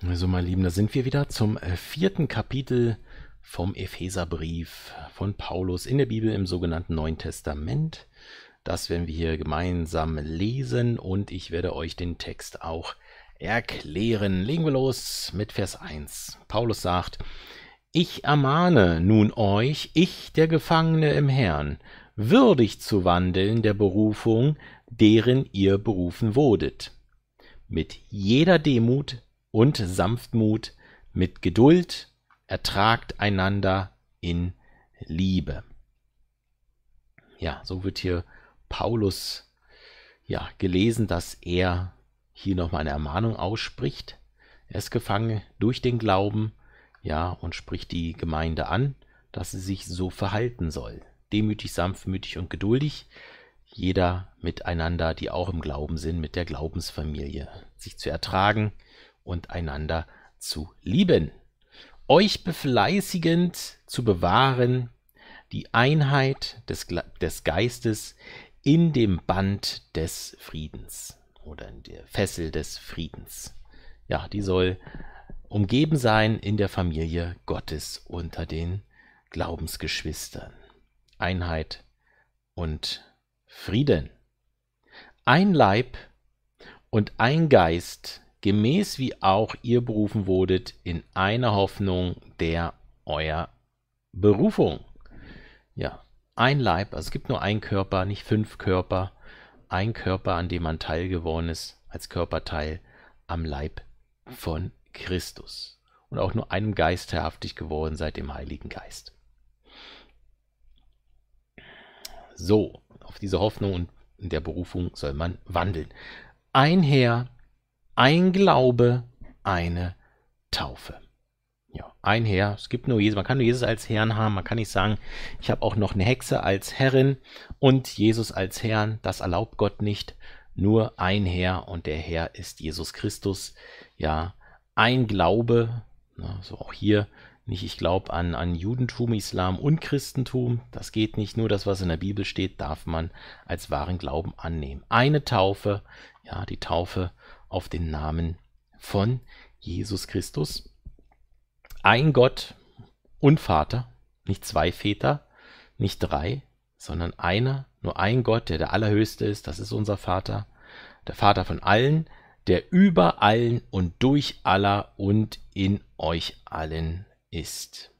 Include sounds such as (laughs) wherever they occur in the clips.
So, also, meine Lieben, da sind wir wieder zum äh, vierten Kapitel vom Epheserbrief von Paulus in der Bibel im sogenannten Neuen Testament. Das werden wir hier gemeinsam lesen und ich werde euch den Text auch erklären. Legen wir los mit Vers 1. Paulus sagt, Ich ermahne nun euch, ich der Gefangene im Herrn, würdig zu wandeln der Berufung, deren ihr berufen wurdet, mit jeder Demut und Sanftmut mit Geduld, ertragt einander in Liebe. Ja, so wird hier Paulus ja gelesen, dass er hier nochmal eine Ermahnung ausspricht. Er ist gefangen durch den Glauben, ja, und spricht die Gemeinde an, dass sie sich so verhalten soll. Demütig, sanftmütig und geduldig, jeder miteinander, die auch im Glauben sind, mit der Glaubensfamilie, sich zu ertragen, und einander zu lieben, euch befleißigend zu bewahren, die Einheit des, des Geistes in dem Band des Friedens oder in der Fessel des Friedens. Ja, die soll umgeben sein in der Familie Gottes unter den Glaubensgeschwistern. Einheit und Frieden. Ein Leib und ein Geist gemäß wie auch ihr berufen wurdet, in einer Hoffnung der euer Berufung. Ja, ein Leib, also es gibt nur einen Körper, nicht fünf Körper, ein Körper, an dem man teilgeworden ist, als Körperteil am Leib von Christus. Und auch nur einem Geist verhaftig geworden seit dem Heiligen Geist. So, auf diese Hoffnung und der Berufung soll man wandeln. Ein Herr, ein Glaube, eine Taufe. Ja, ein Herr. Es gibt nur Jesus. Man kann nur Jesus als Herrn haben. Man kann nicht sagen, ich habe auch noch eine Hexe als Herrin und Jesus als Herrn. Das erlaubt Gott nicht. Nur ein Herr und der Herr ist Jesus Christus. Ja, ein Glaube. Na, so auch hier nicht, ich glaube an, an Judentum, Islam und Christentum. Das geht nicht. Nur das, was in der Bibel steht, darf man als wahren Glauben annehmen. Eine Taufe. Ja, die Taufe auf den Namen von Jesus Christus. Ein Gott und Vater, nicht zwei Väter, nicht drei, sondern einer, nur ein Gott, der der Allerhöchste ist, das ist unser Vater, der Vater von allen, der über allen und durch aller und in euch allen ist.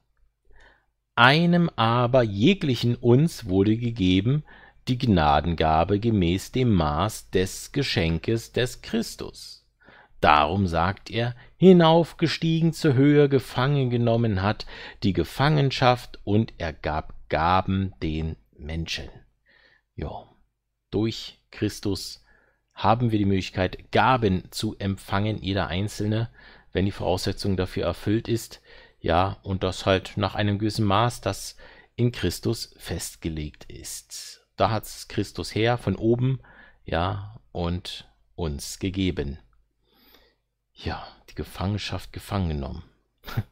Einem aber jeglichen uns wurde gegeben die Gnadengabe gemäß dem Maß des Geschenkes des Christus. Darum sagt er, hinaufgestiegen zur Höhe gefangen genommen hat, die Gefangenschaft und er gab Gaben den Menschen. Ja, durch Christus haben wir die Möglichkeit, Gaben zu empfangen, jeder Einzelne, wenn die Voraussetzung dafür erfüllt ist. Ja, und das halt nach einem gewissen Maß, das in Christus festgelegt ist da hat es Christus her, von oben, ja, und uns gegeben. Ja, die Gefangenschaft gefangen genommen. (laughs)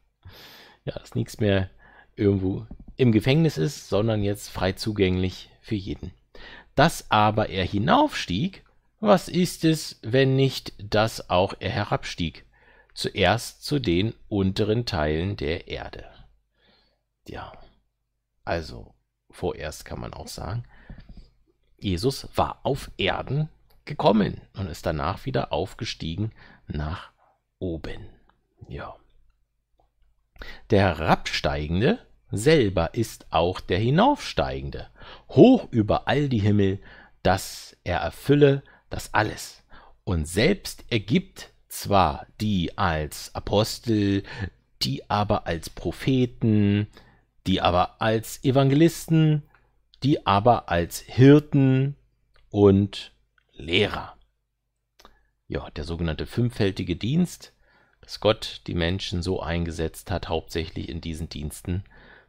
ja, dass nichts mehr irgendwo im Gefängnis ist, sondern jetzt frei zugänglich für jeden. Dass aber er hinaufstieg, was ist es, wenn nicht, dass auch er herabstieg? Zuerst zu den unteren Teilen der Erde. Ja, also vorerst kann man auch sagen, Jesus war auf Erden gekommen und ist danach wieder aufgestiegen nach oben. Ja. Der Herabsteigende selber ist auch der Hinaufsteigende, hoch über all die Himmel, dass er erfülle das alles. Und selbst ergibt zwar die als Apostel, die aber als Propheten, die aber als Evangelisten, die aber als Hirten und Lehrer. Ja, der sogenannte fünffältige Dienst, dass Gott die Menschen so eingesetzt hat, hauptsächlich in diesen Diensten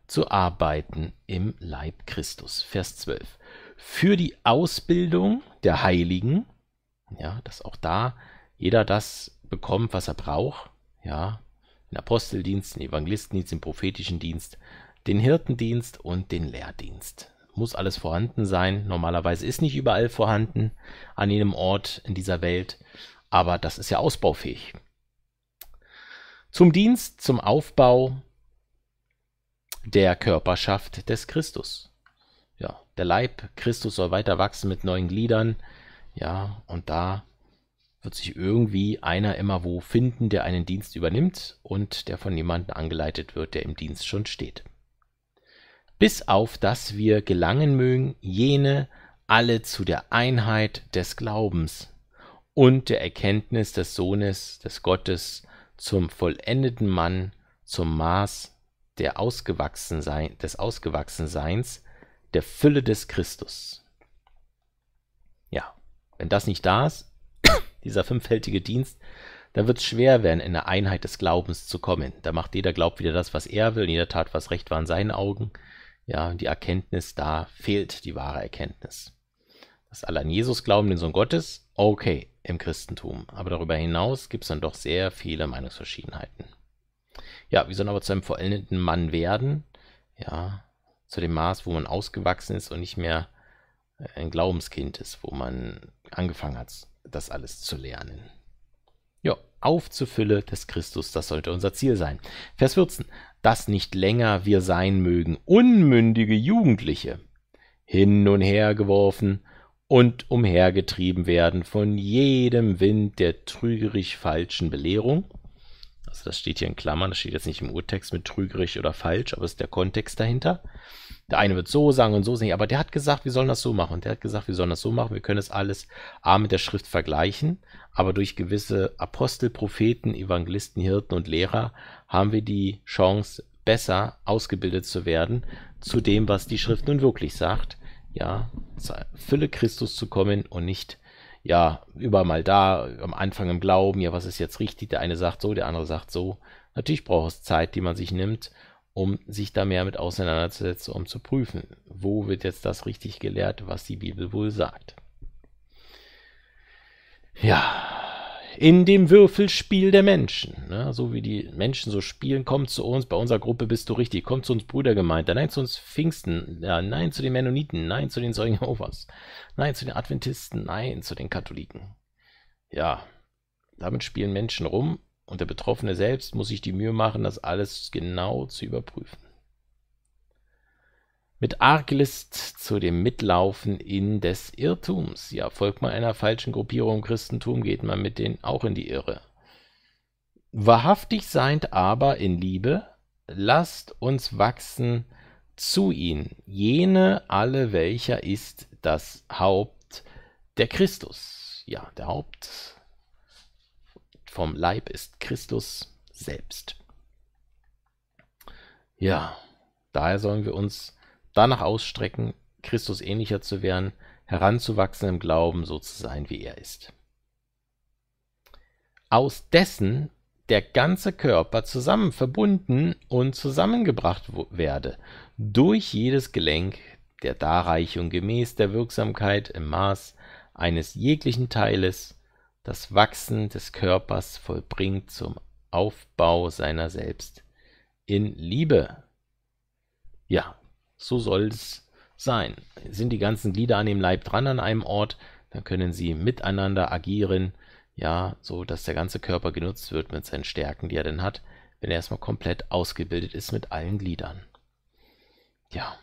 zu arbeiten im Leib Christus. Vers 12. Für die Ausbildung der Heiligen, ja, dass auch da jeder das bekommt, was er braucht, ja, den Aposteldienst, den Evangelistendienst, den prophetischen Dienst, den Hirtendienst und den Lehrdienst muss alles vorhanden sein. Normalerweise ist nicht überall vorhanden an jedem Ort in dieser Welt, aber das ist ja ausbaufähig. Zum Dienst, zum Aufbau der Körperschaft des Christus. Ja, der Leib Christus soll weiter wachsen mit neuen Gliedern. Ja, und da wird sich irgendwie einer immer wo finden, der einen Dienst übernimmt und der von jemandem angeleitet wird, der im Dienst schon steht bis auf dass wir gelangen mögen jene alle zu der Einheit des Glaubens und der Erkenntnis des Sohnes des Gottes zum vollendeten Mann, zum Maß der Ausgewachsensein, des Ausgewachsenseins, der Fülle des Christus. Ja, wenn das nicht da ist, (coughs) dieser fünffältige Dienst, dann wird es schwer werden, in der Einheit des Glaubens zu kommen. Da macht jeder Glaub wieder das, was er will, jeder tat, was recht war in seinen Augen. Ja, die Erkenntnis, da fehlt die wahre Erkenntnis. Dass alle an Jesus glauben, den Sohn Gottes, okay, im Christentum. Aber darüber hinaus gibt es dann doch sehr viele Meinungsverschiedenheiten. Ja, wir sollen aber zu einem vollendeten Mann werden. Ja, zu dem Maß, wo man ausgewachsen ist und nicht mehr ein Glaubenskind ist, wo man angefangen hat, das alles zu lernen. Ja, auf zur Fülle des Christus, das sollte unser Ziel sein. Vers 14. Dass nicht länger wir sein mögen, unmündige Jugendliche, hin und her geworfen und umhergetrieben werden von jedem Wind der trügerisch falschen Belehrung, also das steht hier in Klammern, das steht jetzt nicht im Urtext mit trügerisch oder falsch, aber es ist der Kontext dahinter. Der eine wird so sagen und so sagen, aber der hat gesagt, wir sollen das so machen. Und der hat gesagt, wir sollen das so machen. Wir können es alles A mit der Schrift vergleichen, aber durch gewisse Apostel, Propheten, Evangelisten, Hirten und Lehrer haben wir die Chance, besser ausgebildet zu werden zu dem, was die Schrift nun wirklich sagt. Ja, Fülle Christus zu kommen und nicht ja, überall mal da, am Anfang im Glauben, ja, was ist jetzt richtig? Der eine sagt so, der andere sagt so. Natürlich braucht es Zeit, die man sich nimmt, um sich da mehr mit auseinanderzusetzen, um zu prüfen, wo wird jetzt das richtig gelehrt, was die Bibel wohl sagt. Ja, in dem Würfelspiel der Menschen. Ne? So wie die Menschen so spielen, kommt zu uns, bei unserer Gruppe bist du richtig, kommt zu uns Brüdergemeinde, nein zu uns Pfingsten, ja, nein zu den Mennoniten, nein zu den Zeugen Jehovas, nein zu den Adventisten, nein zu den Katholiken. Ja, damit spielen Menschen rum und der Betroffene selbst muss sich die Mühe machen, das alles genau zu überprüfen mit Arglist zu dem Mitlaufen in des Irrtums. Ja, folgt man einer falschen Gruppierung im Christentum, geht man mit denen auch in die Irre. Wahrhaftig seid aber in Liebe, lasst uns wachsen zu ihnen, jene alle, welcher ist das Haupt der Christus. Ja, der Haupt vom Leib ist Christus selbst. Ja, daher sollen wir uns danach ausstrecken, Christus ähnlicher zu werden, heranzuwachsen im Glauben, so zu sein, wie er ist. Aus dessen der ganze Körper zusammen verbunden und zusammengebracht werde, durch jedes Gelenk der Darreichung gemäß der Wirksamkeit im Maß eines jeglichen Teiles, das Wachsen des Körpers vollbringt zum Aufbau seiner selbst in Liebe. Ja, so soll es sein. Sind die ganzen Glieder an dem Leib dran an einem Ort, dann können sie miteinander agieren, ja, so dass der ganze Körper genutzt wird mit seinen Stärken, die er denn hat, wenn er erstmal komplett ausgebildet ist mit allen Gliedern. Ja.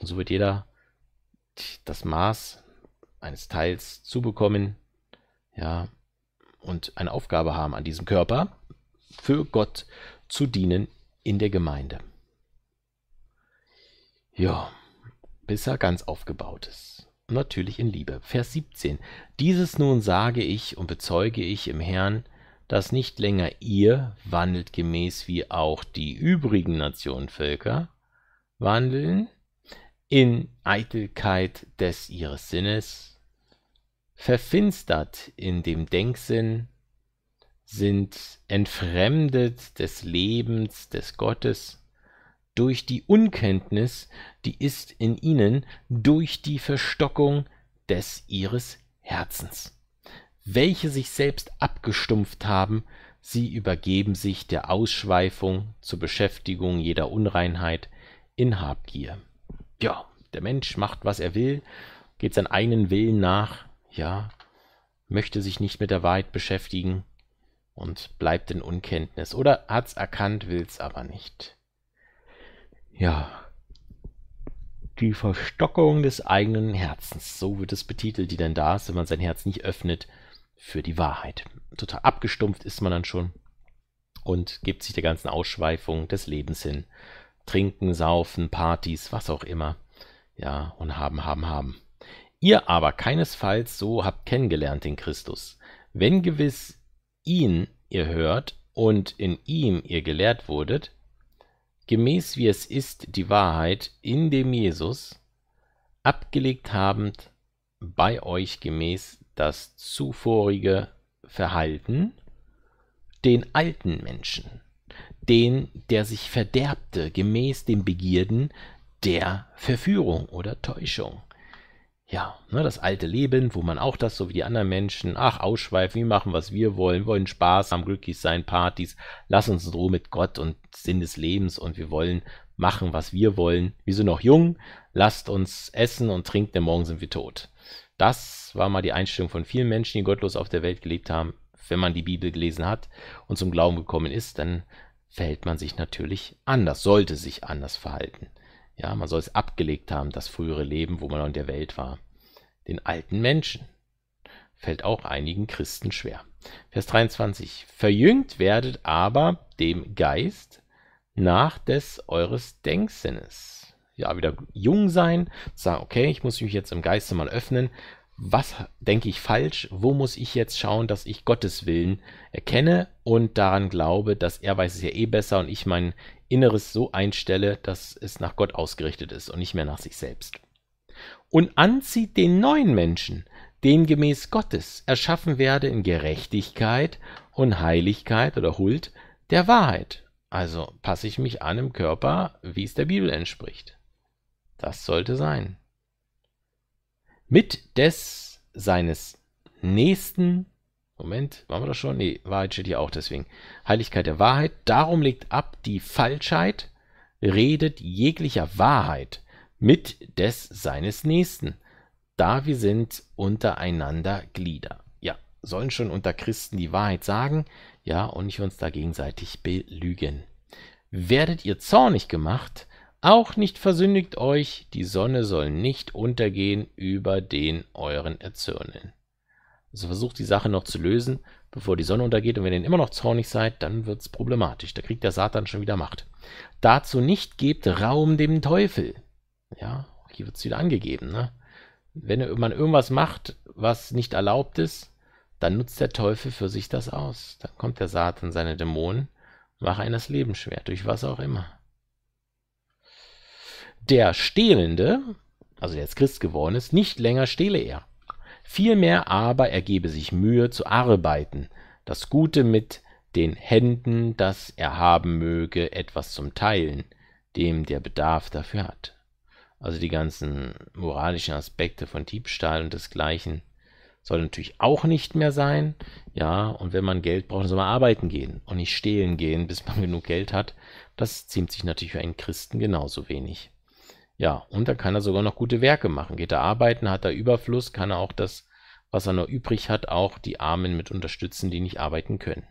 Und so wird jeder das Maß eines Teils zubekommen, ja, und eine Aufgabe haben an diesem Körper, für Gott zu dienen in der Gemeinde. Ja, bis er ganz aufgebaut ist. Natürlich in Liebe. Vers 17. Dieses nun sage ich und bezeuge ich im Herrn, dass nicht länger ihr wandelt gemäß wie auch die übrigen Nationenvölker wandeln, in Eitelkeit des ihres Sinnes, verfinstert in dem Denksinn, sind entfremdet des Lebens des Gottes, durch die Unkenntnis, die ist in ihnen durch die Verstockung des ihres Herzens, welche sich selbst abgestumpft haben, sie übergeben sich der Ausschweifung zur Beschäftigung jeder Unreinheit in Habgier. Ja, der Mensch macht, was er will, geht seinen eigenen Willen nach, ja, möchte sich nicht mit der Wahrheit beschäftigen und bleibt in Unkenntnis oder hat's erkannt, will's aber nicht ja, die Verstockung des eigenen Herzens. So wird es betitelt, die denn da ist, wenn man sein Herz nicht öffnet für die Wahrheit. Total abgestumpft ist man dann schon und gibt sich der ganzen Ausschweifung des Lebens hin. Trinken, saufen, Partys, was auch immer. Ja, und haben, haben, haben. Ihr aber keinesfalls so habt kennengelernt den Christus. Wenn gewiss ihn ihr hört und in ihm ihr gelehrt wurdet, gemäß wie es ist die Wahrheit in dem Jesus, abgelegt habend bei euch gemäß das zuvorige Verhalten, den alten Menschen, den, der sich verderbte gemäß den Begierden der Verführung oder Täuschung, ja, ne, das alte Leben, wo man auch das, so wie die anderen Menschen, ach, ausschweifen, wir machen, was wir wollen, wollen Spaß haben, glücklich sein, Partys, lass uns in Ruhe mit Gott und Sinn des Lebens und wir wollen machen, was wir wollen. Wir sind noch jung, lasst uns essen und trinken, denn morgen sind wir tot. Das war mal die Einstellung von vielen Menschen, die gottlos auf der Welt gelebt haben. Wenn man die Bibel gelesen hat und zum Glauben gekommen ist, dann verhält man sich natürlich anders, sollte sich anders verhalten. Ja, man soll es abgelegt haben, das frühere Leben, wo man in der Welt war. Den alten Menschen fällt auch einigen Christen schwer. Vers 23. Verjüngt werdet aber dem Geist nach des eures Denksinnes. Ja, wieder jung sein, sagen, okay, ich muss mich jetzt im Geiste mal öffnen. Was denke ich falsch? Wo muss ich jetzt schauen, dass ich Gottes Willen erkenne und daran glaube, dass er weiß es ja eh besser und ich meinen Inneres so einstelle, dass es nach Gott ausgerichtet ist und nicht mehr nach sich selbst. Und anzieht den neuen Menschen, den gemäß Gottes erschaffen werde in Gerechtigkeit und Heiligkeit oder Huld der Wahrheit. Also passe ich mich an im Körper, wie es der Bibel entspricht. Das sollte sein. Mit des seines Nächsten Moment, waren wir das schon? Nee, Wahrheit steht hier auch deswegen. Heiligkeit der Wahrheit. Darum legt ab die Falschheit, redet jeglicher Wahrheit mit des seines Nächsten, da wir sind untereinander Glieder. Ja, sollen schon unter Christen die Wahrheit sagen, ja, und nicht uns da gegenseitig belügen. Werdet ihr zornig gemacht, auch nicht versündigt euch, die Sonne soll nicht untergehen über den euren Erzürnen. Also versucht die Sache noch zu lösen, bevor die Sonne untergeht. Und wenn ihr immer noch zornig seid, dann wird es problematisch. Da kriegt der Satan schon wieder Macht. Dazu nicht gebt Raum dem Teufel. Ja, hier wird es wieder angegeben. Ne? Wenn man irgendwas macht, was nicht erlaubt ist, dann nutzt der Teufel für sich das aus. Dann kommt der Satan, seine Dämonen, macht einem das Leben schwer, durch was auch immer. Der Stehlende, also der jetzt Christ geworden ist, nicht länger stehle er. Vielmehr aber er gebe sich Mühe zu arbeiten, das Gute mit den Händen, das er haben möge etwas zum Teilen, dem der Bedarf dafür hat. Also die ganzen moralischen Aspekte von Diebstahl und desgleichen soll natürlich auch nicht mehr sein. Ja, und wenn man Geld braucht, soll man arbeiten gehen und nicht stehlen gehen, (laughs) bis man genug Geld hat. Das ziemt sich natürlich für einen Christen genauso wenig. Ja, und dann kann er sogar noch gute Werke machen. Geht er arbeiten, hat er Überfluss, kann er auch das, was er noch übrig hat, auch die Armen mit unterstützen, die nicht arbeiten können.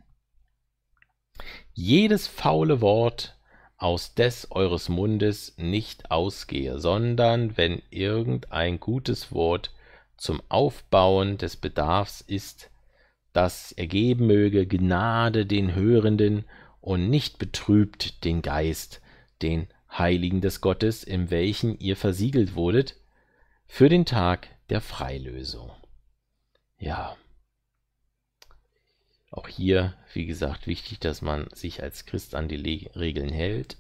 Jedes faule Wort aus des eures Mundes nicht ausgehe, sondern wenn irgendein gutes Wort zum Aufbauen des Bedarfs ist, das ergeben möge Gnade den Hörenden und nicht betrübt den Geist, den Heiligen des Gottes, in welchen ihr versiegelt wurdet, für den Tag der Freilösung. Ja, auch hier, wie gesagt, wichtig, dass man sich als Christ an die Le Regeln hält,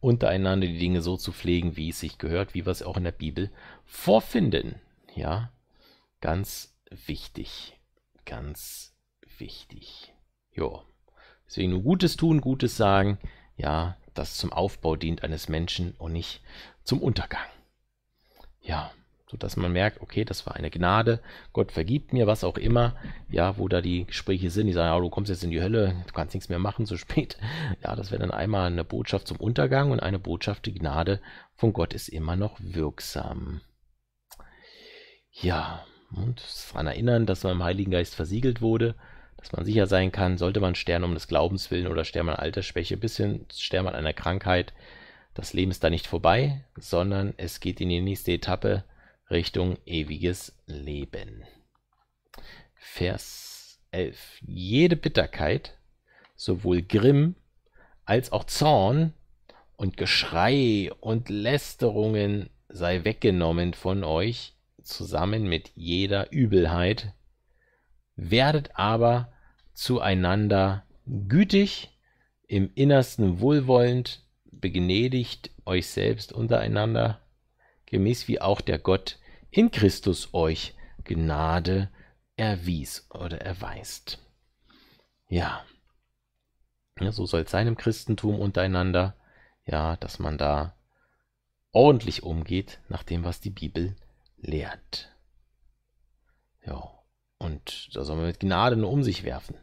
untereinander die Dinge so zu pflegen, wie es sich gehört, wie wir es auch in der Bibel vorfinden. Ja, ganz wichtig, ganz wichtig. Jo. Deswegen nur Gutes tun, Gutes sagen. Ja, das zum Aufbau dient eines Menschen und nicht zum Untergang. Ja, sodass man merkt, okay, das war eine Gnade, Gott vergibt mir, was auch immer, ja, wo da die Gespräche sind, die sagen, ja, du kommst jetzt in die Hölle, du kannst nichts mehr machen, zu (laughs) spät. Ja, das wäre dann einmal eine Botschaft zum Untergang und eine Botschaft, die Gnade von Gott ist immer noch wirksam. Ja, und daran erinnern, dass man im Heiligen Geist versiegelt wurde, dass man sicher sein kann, sollte man sterben um des Glaubens willen oder sterben an Altersschwäche bis hin sterben an einer Krankheit, das Leben ist da nicht vorbei, sondern es geht in die nächste Etappe Richtung ewiges Leben. Vers 11. Jede Bitterkeit, sowohl Grimm als auch Zorn und Geschrei und Lästerungen sei weggenommen von euch, zusammen mit jeder Übelheit, werdet aber zueinander gütig, im Innersten wohlwollend, begnädigt euch selbst untereinander, gemäß wie auch der Gott in Christus euch Gnade erwies oder erweist. Ja. so soll es sein im Christentum untereinander, ja, dass man da ordentlich umgeht nach dem, was die Bibel lehrt. Ja. Und da soll man mit Gnade nur um sich werfen.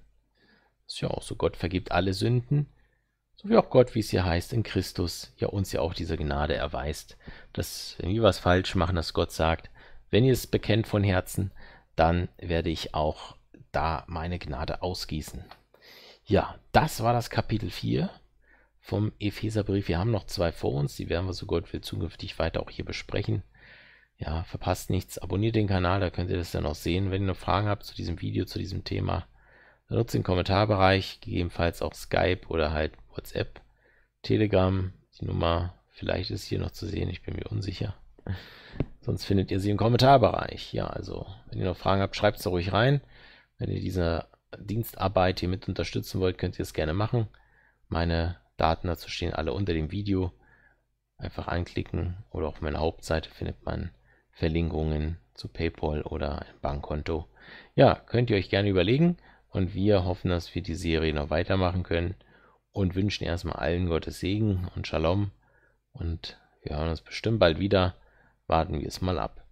Das ist ja auch so, Gott vergibt alle Sünden, so wie auch Gott, wie es hier heißt, in Christus ja uns ja auch diese Gnade erweist, dass wenn wir was falsch machen, dass Gott sagt, wenn ihr es bekennt von Herzen, dann werde ich auch da meine Gnade ausgießen. Ja, das war das Kapitel 4 vom Epheserbrief. Wir haben noch zwei vor uns, die werden wir so Gott will zukünftig weiter auch hier besprechen ja, verpasst nichts, abonniert den Kanal, da könnt ihr das dann auch sehen. Wenn ihr noch Fragen habt zu diesem Video, zu diesem Thema, nutzt den Kommentarbereich, gegebenenfalls auch Skype oder halt WhatsApp, Telegram, die Nummer, vielleicht ist hier noch zu sehen, ich bin mir unsicher. Sonst findet ihr sie im Kommentarbereich. Ja, also, wenn ihr noch Fragen habt, schreibt es ruhig rein. Wenn ihr diese Dienstarbeit hier mit unterstützen wollt, könnt ihr es gerne machen. Meine Daten dazu stehen alle unter dem Video. Einfach anklicken oder auf meiner Hauptseite findet man Verlinkungen zu PayPal oder ein Bankkonto. Ja, könnt ihr euch gerne überlegen und wir hoffen, dass wir die Serie noch weitermachen können und wünschen erstmal allen Gottes Segen und Shalom und wir hören uns bestimmt bald wieder. Warten wir es mal ab.